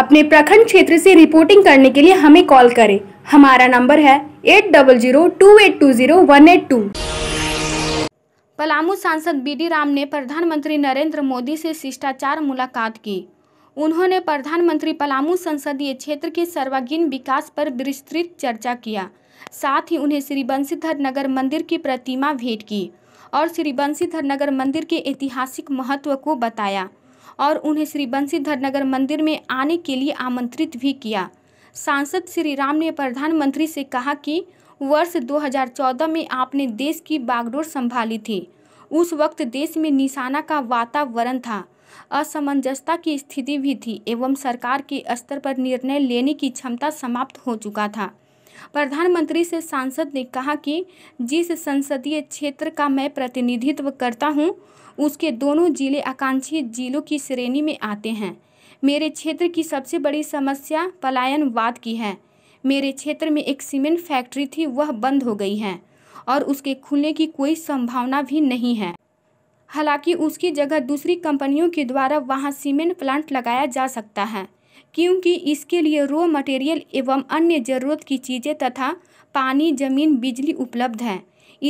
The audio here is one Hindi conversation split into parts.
अपने प्रखंड क्षेत्र से रिपोर्टिंग करने के लिए हमें कॉल करें हमारा नंबर है eight double zero two eight two zero one eight two Palamu सांसद बीडी राम ने प्रधानमंत्री नरेंद्र मोदी से शिष्टाचार मुलाकात की उन्होंने प्रधानमंत्री पलामू संसदीय क्षेत्र के सर्वागीण विकास पर विस्तृत चर्चा किया साथ ही उन्हें श्री बंशीधर नगर मंदिर की प्रतिमा भेंट की और श्री बंशीधर नगर मंदिर के ऐतिहासिक महत्व को बताया और उन्हें श्री बंसीधर नगर मंदिर में आने के लिए आमंत्रित भी किया सांसद श्री राम ने प्रधानमंत्री से कहा कि वर्ष 2014 में आपने देश की बागडोर संभाली थी उस वक्त देश में निशाना का वातावरण था असमंजसता की स्थिति भी थी एवं सरकार के स्तर पर निर्णय लेने की क्षमता समाप्त हो चुका था प्रधानमंत्री से सांसद ने कहा कि जिस संसदीय क्षेत्र का मैं प्रतिनिधित्व करता हूं, उसके दोनों जिले आकांक्षी जिलों की श्रेणी में आते हैं मेरे क्षेत्र की सबसे बड़ी समस्या पलायनवाद की है मेरे क्षेत्र में एक सीमेंट फैक्ट्री थी वह बंद हो गई है और उसके खुलने की कोई संभावना भी नहीं है हालांकि उसकी जगह दूसरी कंपनियों के द्वारा वहां सीमेंट प्लांट लगाया जा सकता है क्योंकि इसके लिए रॉ मटेरियल एवं अन्य ज़रूरत की चीज़ें तथा पानी जमीन बिजली उपलब्ध है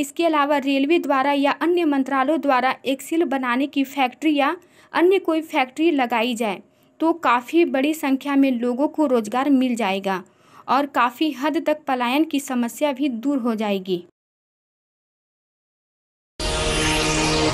इसके अलावा रेलवे द्वारा या अन्य मंत्रालयों द्वारा एक्सिल बनाने की फैक्ट्री या अन्य कोई फैक्ट्री लगाई जाए तो काफ़ी बड़ी संख्या में लोगों को रोज़गार मिल जाएगा और काफ़ी हद तक पलायन की समस्या भी दूर हो जाएगी